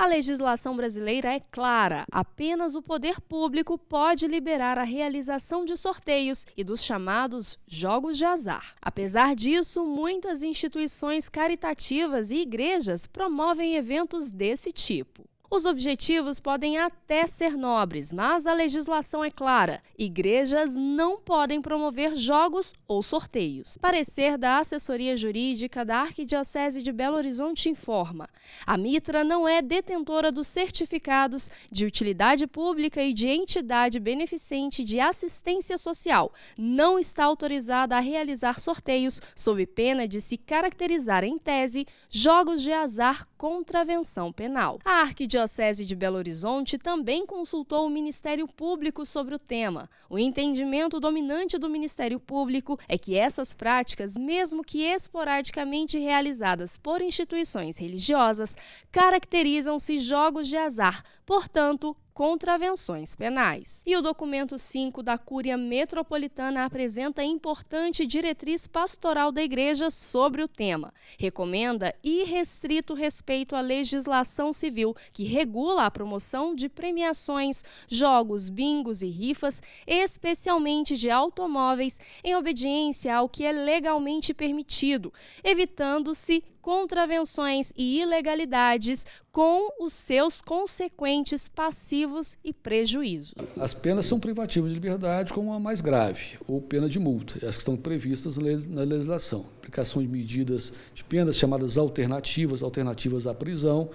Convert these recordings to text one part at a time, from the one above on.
A legislação brasileira é clara: apenas o poder público pode liberar a realização de sorteios e dos chamados jogos de azar. Apesar disso, muitas instituições caritativas e igrejas promovem eventos desse tipo. Os objetivos podem até ser nobres, mas a legislação é clara: igrejas não podem promover jogos ou sorteios. Parecer da assessoria jurídica da Arquidiocese de Belo Horizonte informa: a Mitra não é detentora dos certificados de utilidade pública e de entidade beneficente de assistência social, não está autorizada a realizar sorteios sob pena de se caracterizar em tese jogos de azar contravenção penal. A Arquidiocese Diocese de Belo Horizonte também consultou o Ministério Público sobre o tema. O entendimento dominante do Ministério Público é que essas práticas, mesmo que esporadicamente realizadas por instituições religiosas, caracterizam-se jogos de azar, portanto, contravenções penais. E o documento 5 da Cúria Metropolitana apresenta importante diretriz pastoral da Igreja sobre o tema. Recomenda irrestrito respeito à legislação civil que regula a promoção de premiações, jogos, bingos e rifas, especialmente de automóveis, em obediência ao que é legalmente permitido, evitando-se contravenções e ilegalidades com os seus consequentes passivos e prejuízos. As penas são privativas de liberdade, como a mais grave, ou pena de multa, as que estão previstas na legislação. Aplicação de medidas de penas chamadas alternativas, alternativas à prisão,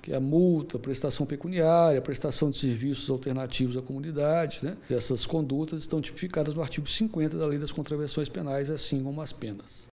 que é a multa, prestação pecuniária, prestação de serviços alternativos à comunidade. Né? Essas condutas estão tipificadas no artigo 50 da Lei das Contravenções Penais, assim como as penas.